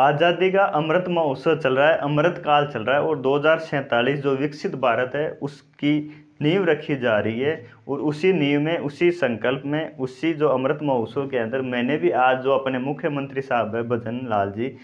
आज़ादी का अमृत महोत्सव चल रहा है अमृत काल चल रहा है और दो जो विकसित भारत है उसकी नींव रखी जा रही है और उसी नींव में उसी संकल्प में उसी जो अमृत महोत्सव के अंदर मैंने भी आज जो अपने मुख्यमंत्री साहब है भजन लाल जी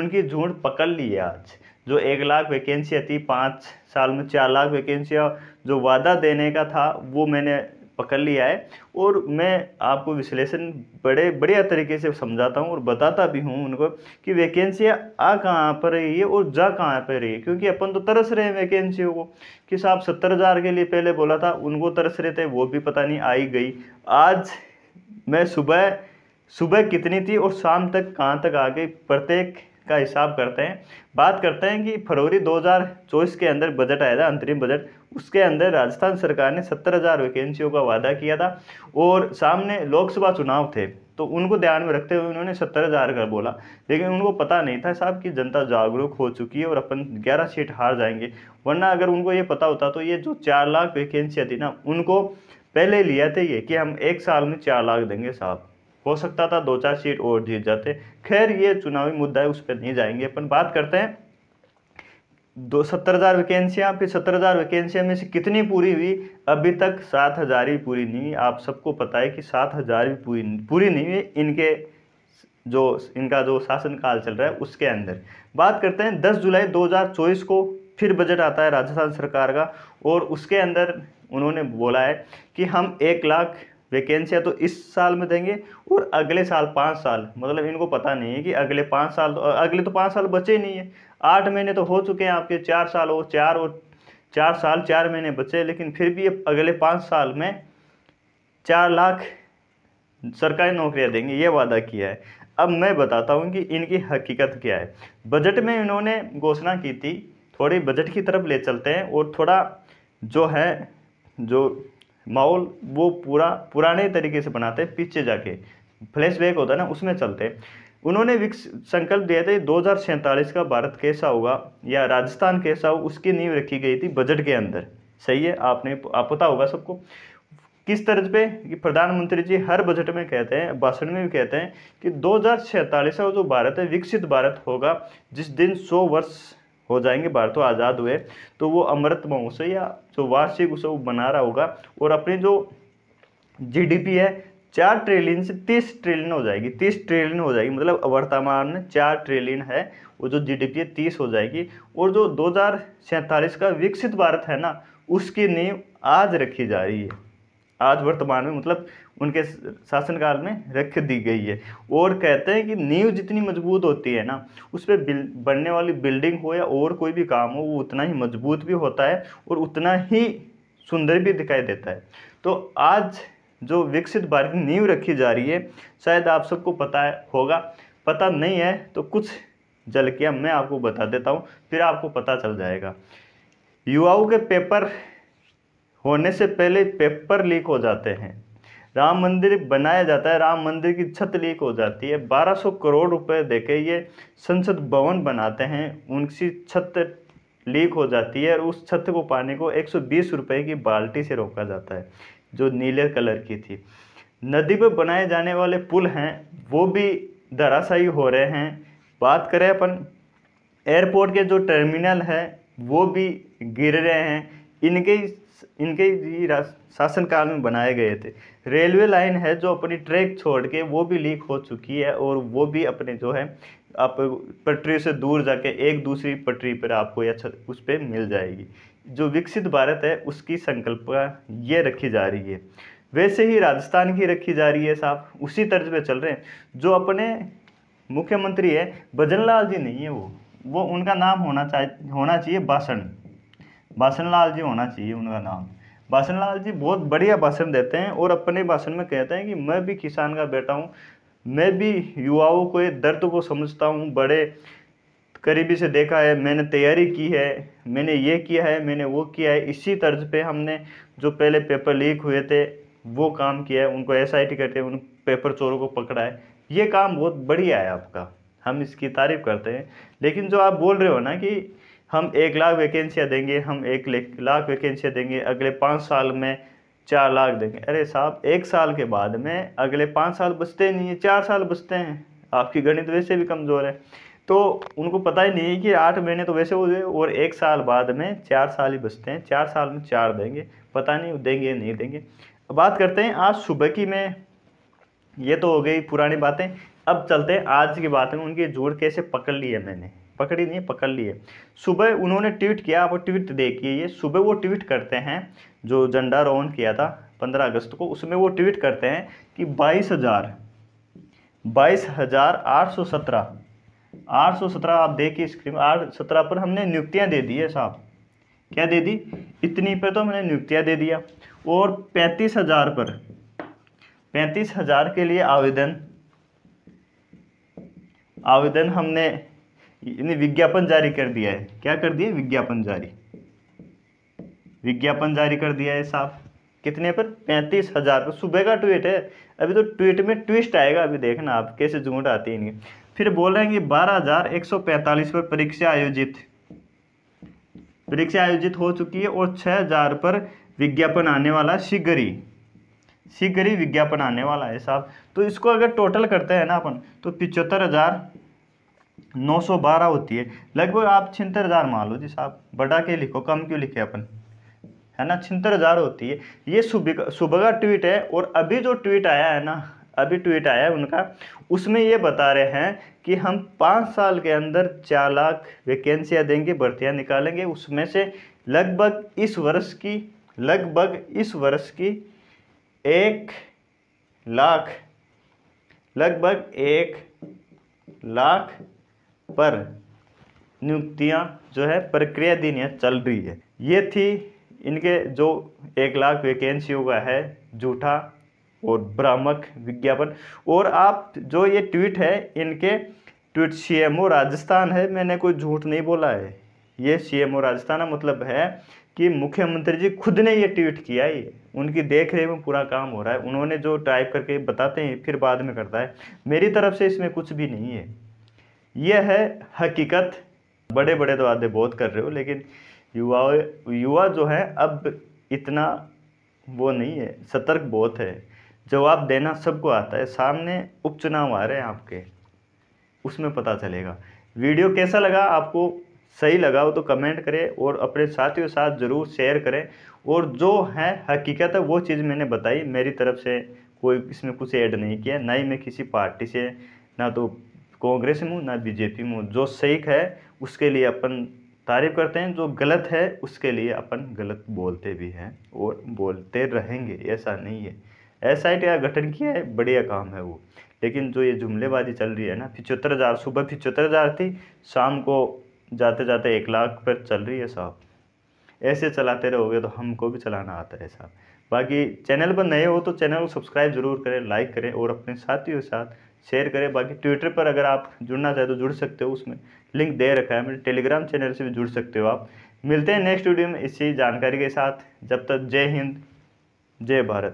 उनकी झूठ पकड़ ली है आज जो एक लाख वैकेंसियाँ थी पाँच साल में चार लाख वैकेंसियाँ जो वादा देने का था वो मैंने पकड़ लिया है और मैं आपको विश्लेषण बड़े बढ़िया तरीके से समझाता हूँ और बताता भी हूँ उनको कि वैकेंसियाँ आ कहाँ पर रही है और जा कहाँ पर रही है क्योंकि अपन तो तरस रहे हैं वैकेंसियों को कि साहब सत्तर हज़ार के लिए पहले बोला था उनको तरस रहे थे वो भी पता नहीं आई गई आज मैं सुबह सुबह कितनी थी और शाम तक कहाँ तक आ गई प्रत्येक का हिसाब करते हैं बात करते हैं कि फरवरी 2024 के अंदर बजट आया था अंतरिम बजट उसके अंदर राजस्थान सरकार ने सत्तर हज़ार वैकेंसियों का वादा किया था और सामने लोकसभा चुनाव थे तो उनको ध्यान में रखते हुए उन्होंने सत्तर हज़ार का बोला लेकिन उनको पता नहीं था साहब कि जनता जागरूक हो चुकी है और अपन ग्यारह सीट हार जाएंगे वरना अगर उनको ये पता होता तो ये जो चार लाख वैकेंसियाँ थी ना उनको पहले लिया थे ये कि हम एक साल में चार लाख देंगे साहब हो सकता था दो चार सीट और जीत जाते खैर ये चुनावी मुद्दा है उस पर नहीं जाएंगे अपन बात करते हैं दो सत्तर हज़ार वैकेंसियाँ फिर सत्तर हज़ार वैकेंसियाँ में से कितनी पूरी हुई अभी तक सात हज़ार ही पूरी नहीं हुई आप सबको पता है कि सात हज़ार भी पूरी पूरी नहीं हुई इनके जो इनका जो शासनकाल चल रहा है उसके अंदर बात करते हैं दस जुलाई दो हज़ार चौबीस को फिर बजट आता है राजस्थान सरकार का और उसके अंदर उन्होंने बोला है कि हम एक लाख वैकेंसियाँ तो इस साल में देंगे और अगले साल पाँच साल मतलब इनको पता नहीं है कि अगले पाँच साल अगले तो पाँच साल बचे नहीं है आठ महीने तो हो चुके हैं आपके चार साल और चार और चार साल चार महीने बचे लेकिन फिर भी अगले पाँच साल में चार लाख सरकारी नौकरियाँ देंगे ये वादा किया है अब मैं बताता हूँ कि इनकी हकीकत क्या है बजट में इन्होंने घोषणा की थी थोड़ी बजट की तरफ ले चलते हैं और थोड़ा जो है जो माहौल वो पूरा पुराने तरीके से बनाते हैं पीछे जाके फ्लैशबैक होता है ना उसमें चलते उन्होंने विक्स संकल्प दिया था दो का भारत कैसा होगा या राजस्थान कैसा हो उसकी नींव रखी गई थी बजट के अंदर सही है आपने आप पता होगा सबको किस तर्ज पे कि प्रधानमंत्री जी हर बजट में कहते हैं भाषण में भी कहते हैं कि दो हज़ार का जो भारत है विकसित भारत होगा जिस दिन सौ वर्ष हो जाएंगे भारत तो आज़ाद हुए तो वो अमृत महोत्सव या जो वार्षिक उत्सव बना रहा होगा और अपने जो जीडीपी है चार ट्रिलियन से तीस ट्रिलियन हो जाएगी तीस ट्रिलियन हो जाएगी मतलब वर्तमान चार ट्रिलियन है वो जो जीडीपी है तीस हो जाएगी और जो दो का विकसित भारत है ना उसकी नींव आज रखी जा रही है आज वर्तमान में मतलब उनके शासनकाल में रख दी गई है और कहते हैं कि नींव जितनी मजबूत होती है ना उस पर बनने वाली बिल्डिंग हो या और कोई भी काम हो वो उतना ही मजबूत भी होता है और उतना ही सुंदर भी दिखाई देता है तो आज जो विकसित भारत की नींव रखी जा रही है शायद आप सबको पता है होगा पता नहीं है तो कुछ झलकियाँ मैं आपको बता देता हूँ फिर आपको पता चल जाएगा युवाओं के पेपर होने से पहले पेपर लीक हो जाते हैं राम मंदिर बनाया जाता है राम मंदिर की छत लीक हो जाती है 1200 करोड़ रुपए देके ये संसद भवन बनाते हैं उनकी छत लीक हो जाती है और उस छत को पाने को 120 रुपए की बाल्टी से रोका जाता है जो नीले कलर की थी नदी पर बनाए जाने वाले पुल हैं वो भी धराशायी हो रहे हैं बात करें अपन एयरपोर्ट के जो टर्मिनल है वो भी गिर रहे हैं इनके इनके ही शासनकाल में बनाए गए थे रेलवे लाइन है जो अपनी ट्रैक छोड़ के वो भी लीक हो चुकी है और वो भी अपने जो है आप पटरी से दूर जाके एक दूसरी पटरी पर आपको या उस पर मिल जाएगी जो विकसित भारत है उसकी संकल्पना ये रखी जा रही है वैसे ही राजस्थान की रखी जा रही है साहब उसी तर्ज पे चल रहे हैं जो अपने मुख्यमंत्री है भजन लाल जी नहीं है वो वो उनका नाम होना चाहिए होना चाहिए भाषण बासन लाल जी होना चाहिए उनका नाम बासन लाल जी बहुत बढ़िया भाषण देते हैं और अपने भाषण में कहते हैं कि मैं भी किसान का बेटा हूँ मैं भी युवाओं को दर्द को समझता हूँ बड़े करीबी से देखा है मैंने तैयारी की है मैंने ये किया है मैंने वो किया है इसी तर्ज पे हमने जो पहले पेपर लीक हुए थे वो काम किया है उनको एस आई टी करते उन पेपर चोरों को पकड़ा है ये काम बहुत बढ़िया है आपका हम इसकी तारीफ़ करते हैं लेकिन जो आप बोल रहे हो ना कि हम एक लाख वैकेंसियाँ देंगे हम एक लाख वैकेंसियाँ देंगे अगले पाँच साल में चार लाख देंगे अरे साहब एक साल के बाद में अगले पाँच साल बचते नहीं हैं चार साल बचते हैं आपकी गणित वैसे भी कमज़ोर है तो उनको पता ही नहीं है कि आठ महीने तो वैसे हो गए और एक साल बाद में चार साल ही बचते हैं चार साल में चार देंगे पता नहीं देंगे नहीं देंगे बात करते हैं आज सुबह की मैं ये तो हो गई पुरानी बातें अब चलते हैं आज की बात में उनकी जोड़ कैसे पकड़ ली है मैंने पकड़ी नहीं पकड़ ली है सुबह उन्होंने ट्वीट किया वो ट्वीट देखिए ये सुबह वो ट्वीट करते हैं जो झंडा रोहन किया था पंद्रह अगस्त को उसमें वो ट्वीट करते हैं कि बाईस हज़ार बाईस हज़ार आठ सौ सत्रह आठ सौ सत्रह आप देखिए स्क्रीन आठ सत्रह पर हमने नियुक्तियाँ दे दी है साहब क्या दे दी इतनी पर तो हमने नियुक्तियाँ दे दिया और पैंतीस हज़ार पर पैंतीस हज़ार के लिए आवेदन आवेदन हमने यानी विज्ञापन जारी कर दिया है क्या कर दिया विज्ञापन जारी विज्ञापन जारी कर दिया है साफ कितने पर पैंतीस हजार पर सुबह का ट्वीट है अभी तो ट्वीट में ट्विस्ट आएगा अभी देखना आप कैसे झूठ आती है फिर बोल रहे हैं कि बारह हजार एक सौ पैंतालीस पर परीक्षा आयोजित परीक्षा आयोजित हो चुकी है और छः हजार पर विज्ञापन आने वाला शीघ्र ही शीघ्र ही विज्ञापन आने वाला है साहब तो इसको अगर टोटल करते हैं ना अपन तो पिचहत्तर हज़ार नौ सौ बारह होती है लगभग आप छिहत्तर हज़ार मान लो जी साहब बढ़ा के लिखो कम क्यों लिखे अपन है ना छिहत्तर हज़ार होती है ये सुबह सुबह का ट्वीट है और अभी जो ट्वीट आया है ना अभी ट्वीट आया है उनका उसमें ये बता रहे हैं कि हम पाँच साल के अंदर चार लाख वैकेंसियाँ देंगे भर्तियाँ निकालेंगे उसमें से लगभग इस वर्ष की लगभग इस वर्ष की एक लाख लगभग एक लाख पर नियुक्तियां जो है प्रक्रियाधीन या चल रही है ये थी इनके जो एक लाख वैकेंसियों का है झूठा और भ्रामक विज्ञापन और आप जो ये ट्वीट है इनके ट्वीट सीएमओ राजस्थान है मैंने कोई झूठ नहीं बोला है ये सीएमओ राजस्थान है मतलब है कि मुख्यमंत्री जी खुद ने ये ट्वीट किया है उनकी देख रेख में पूरा काम हो रहा है उन्होंने जो टाइप करके बताते हैं फिर बाद में करता है मेरी तरफ से इसमें कुछ भी नहीं है यह है हकीकत बड़े बड़े तो वादे बहुत कर रहे हो लेकिन युवा युवा जो है अब इतना वो नहीं है सतर्क बहुत है जवाब देना सबको आता है सामने उपचुनाव आ रहे हैं आपके उसमें पता चलेगा वीडियो कैसा लगा आपको सही लगा हो तो कमेंट करें और अपने साथियों साथ ज़रूर शेयर करें और जो है हकीकत है वो चीज़ मैंने बताई मेरी तरफ से कोई इसमें कुछ ऐड नहीं किया ना ही मैं किसी पार्टी से ना तो कांग्रेस में हूँ ना बीजेपी में हूँ जो सही है उसके लिए अपन तारीफ करते हैं जो गलत है उसके लिए अपन गलत बोलते भी हैं और बोलते रहेंगे ऐसा नहीं है एस आई टी का गठन किया है बढ़िया काम है वो लेकिन जो ये जुमलेबाजी चल रही है ना पिचहत्तर हज़ार सुबह पिचहत्तर हज़ार थी शाम को जाते जाते एक लाख पर चल रही है साहब ऐसे चलाते रहोगे तो हमको भी चलाना आता है साहब बाकी चैनल पर नए हो तो चैनल को सब्सक्राइब जरूर करें लाइक करें और अपने साथियों के साथ शेयर करें बाकी ट्विटर पर अगर आप जुड़ना चाहें तो जुड़ सकते हो उसमें लिंक दे रखा है मेरे टेलीग्राम चैनल से भी जुड़ सकते हो आप मिलते हैं नेक्स्ट वीडियो में इसी जानकारी के साथ जब तक जय हिंद जय भारत